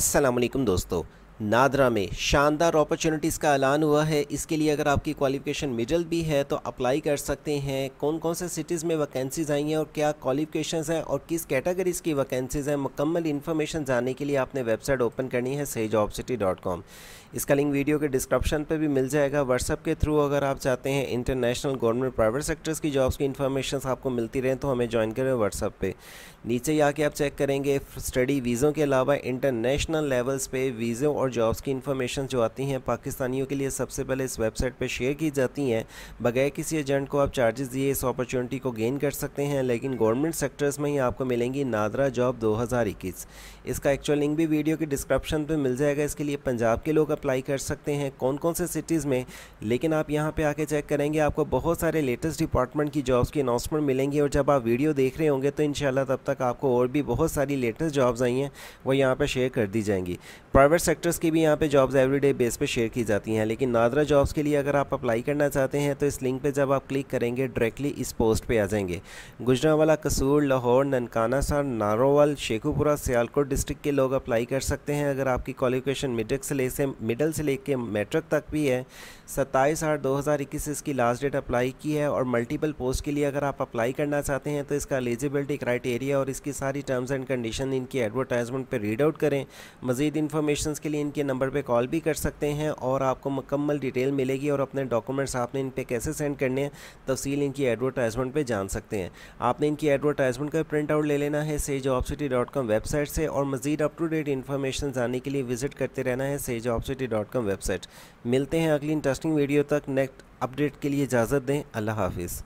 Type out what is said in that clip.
अस्सलाम दोस्तों नादरा में शानदार अपॉर्चुनिटीज़ का ऐलान हुआ है इसके लिए अगर आपकी क्वालिफिकेशन मिडल भी है तो अप्लाई कर सकते हैं कौन कौन से सिटीज़ में वैकेंसीज़ आई हैं और क्या क्वालिफिकेशंस हैं और किस कैटेगरीज़ की वैकेंसीज़ हैं मुकम्मल इन्फॉर्मेशन जानने के लिए आपने वेबसाइट ओपन करनी है सही जॉब सिटी डॉट कॉम इसका लिंक वीडियो के डिस्क्रिप्शन पर भी मिल जाएगा व्हाट्सअप के थ्रू अगर आप चाहते हैं इंटरनेशनल गवर्नमेंट प्राइवेट सेक्टर्स की जॉब्स की इन्फॉर्मेशन आपको मिलती रहें तो हमें ज्वाइन करें व्हाट्सअप पर नीचे ही आके आप चेक करेंगे स्टडी वीज़ों के अलावा इंटरनेशनल लेवल्स पे वीज़ों और और जॉब्स की इन्फॉर्मेशन जो आती हैं पाकिस्तानियों के लिए सबसे पहले इस वेबसाइट पर शेयर की जाती हैं बगैर किसी एजेंट को आप चार्जेस दिए इस अपॉर्चुनिटी को गेन कर सकते हैं लेकिन गवर्नमेंट सेक्टर्स में ही आपको मिलेंगी नादरा जॉब दो इसका एक्चुअल लिंक भी वीडियो के डिस्क्रिप्शन पर मिल जाएगा इसके लिए पंजाब के लोग अप्लाई कर सकते हैं कौन कौन से सिटीज़ में लेकिन आप यहाँ पर आके चेक करेंगे आपको बहुत सारे लेटेस्ट डिपार्टमेंट की जॉब्स की अनाउंसमेंट मिलेंगी और जब आप वीडियो देख रहे होंगे तो इन तब तक आपको और भी बहुत सारी लेटेस्ट जॉब्स आई हैं वो यहाँ पर शेयर कर दी जाएंगी प्राइवेट सेक्टर्स की भी यहाँ पे जॉब्स एवरीडे बेस पे शेयर की जाती हैं लेकिन नादरा जॉब्स के लिए अगर आप अप्लाई करना चाहते हैं तो इस लिंक पे जब आप क्लिक करेंगे डायरेक्टली इस पोस्ट पे आ जाएंगे गुजरावाला कसूर लाहौर ननकाना सर नारोवाल शेखुपुरा सियालकोट डिस्ट्रिक्ट के लोग अप्लाई कर सकते हैं अगर आपकी क्वालिफिकेशन मिडिल से ले से मिडल से लेके मेट्रिक तक भी है सत्ताईस आठ दो हज़ार इक्कीस इसकी लास्ट डेट अप्लाई की है और मल्टीपल पोस्ट के लिए अगर आप अप्लाई करना चाहते हैं तो इसका एलिजिबिलिटी क्राइटेरिया और इसकी सारी टर्म्स एंड कंडीशन इनकी एडवर्टाइजमेंट पर रीड आउट करें मज़ीद इन्फॉर्मेशन के लिए इनके नंबर पे कॉल भी कर सकते हैं और आपको मुकम्मल डिटेल मिलेगी और अपने डॉक्यूमेंट्स आपने इन पर कैसे सेंड करने हैं तफसील इनकी एडवर्टाइजमेंट पर जान सकते हैं आपने इनकी एडवर्टाइजमेंट का प्रिंट आउट ले लेना है से job city dot com website से और मजीद अप टू डेट इन्फॉर्मेशन जानने के लिए विजिट करते रहना है से job city dot com website मिलते हैं अगली इंटरेस्टिंग वीडियो तक नेक्स्ट अपडेट के लिए इजाज़त दें अल्लाह हाफिज़